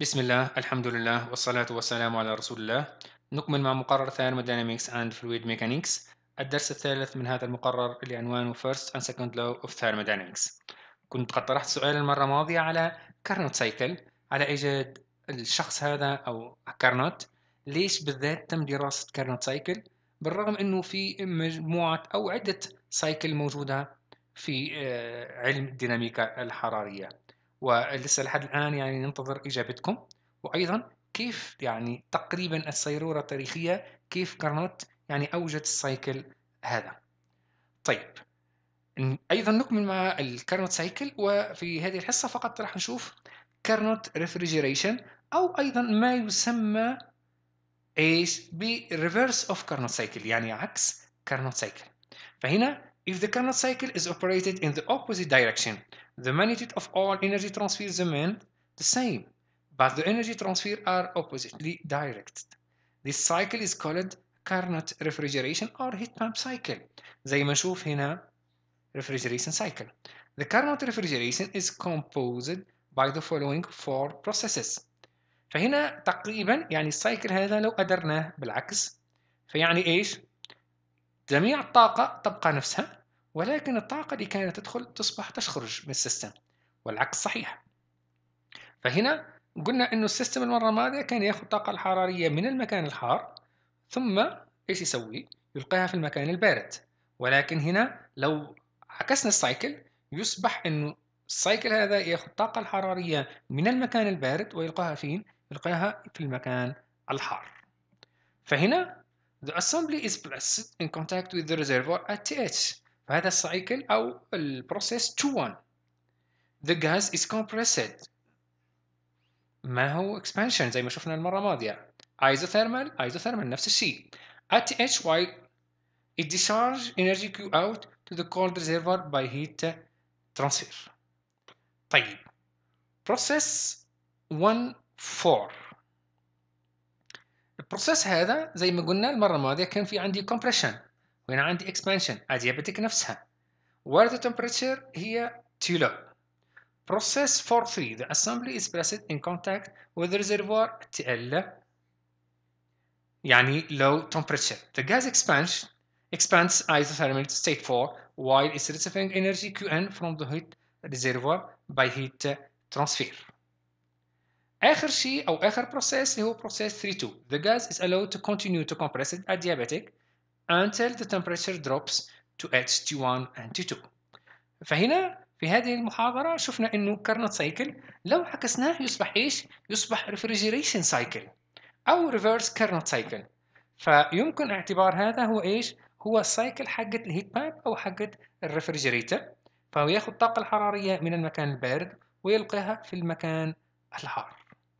بسم الله الحمد لله والصلاة والسلام على رسول الله نكمل مع مقرر Thermodynamics and Fluid Mechanics الدرس الثالث من هذا المقرر اللي عنوانه First and Second Law of Thermodynamics كنت قد طرحت سؤال المرة الماضية على كارنوت سايكل على إيجاد الشخص هذا أو كارنوت ليش بالذات تم دراسة كارنوت سايكل بالرغم أنه في مجموعة أو عدة سايكل موجودة في آه، علم الديناميكا الحرارية ولسه لحد الآن يعني ننتظر إجابتكم وأيضا كيف يعني تقريبا السيرورة التاريخية كيف كارنوت يعني أوجد السايكل هذا طيب أيضا نكمل مع الكارنوت سايكل وفي هذه الحصة فقط راح نشوف كارنوت ريفريجريشن أو أيضا ما يسمى ايش بريفرس اوف كارنوت سايكل يعني عكس كارنوت سايكل فهنا If the Carnot cycle is operated in the opposite direction, the magnitude of all energy transfers remain the same, but the energy transfer are oppositely directed. This cycle is called Carnot refrigeration or heat pump cycle زي ما نشوف هنا refrigeration cycle. The Carnot refrigeration is composed by the following four processes. فهنا تقريبا يعني السايكل هذا لو قدرناه بالعكس فيعني ايش؟ جميع الطاقة تبقى نفسها ولكن الطاقة اللي كانت تدخل تصبح تخرج من السيستم والعكس صحيح فهنا قلنا انه السيستم المرة الماضية كان ياخذ الطاقة الحرارية من المكان الحار ثم ايش يسوي؟ يلقيها في المكان البارد ولكن هنا لو عكسنا السايكل يصبح انه السايكل هذا ياخذ الطاقة الحرارية من المكان البارد ويلقاها فين؟ يلقاها في المكان الحار فهنا The assembly is placed in contact with the reservoir at TH فهذا السايكل أو process 2-1 The gas is compressed ما هو expansion زي ما شفنا المرة الماضية isothermal isothermal نفس الشيء at TH Why it discharge energy Q out to the cold reservoir by heat transfer طيب process 1 4 البروسيس هذا زي ما قلنا المره الماضيه كان في عندي كومبريشن وهنا عندي اكسبانشن اديابتك نفسها وارد temperature هي تيلو process 4 3 the assembly is placed in contact with reservoir TL يعني low temperature the gas expansion expands isothermal state 4 while it's receiving energy Qn from the heat reservoir by heat transfer اخر شيء او اخر بروسيس اللي هو بروسيس 3 2 the gas is allowed to continue to compress it adiabatic until the temperature drops to h t1 and T2 فهنا في هذه المحاضرة شفنا انه كارنت سايكل لو عكسناه يصبح ايش؟ يصبح ريفريجريشن سايكل او ريفرس كارنت سايكل فيمكن اعتبار هذا هو ايش؟ هو سايكل حقة الهيت باب او حقة الريفريجريتر فهو ياخذ الطاقة الحرارية من المكان البارد ويلقيها في المكان الحار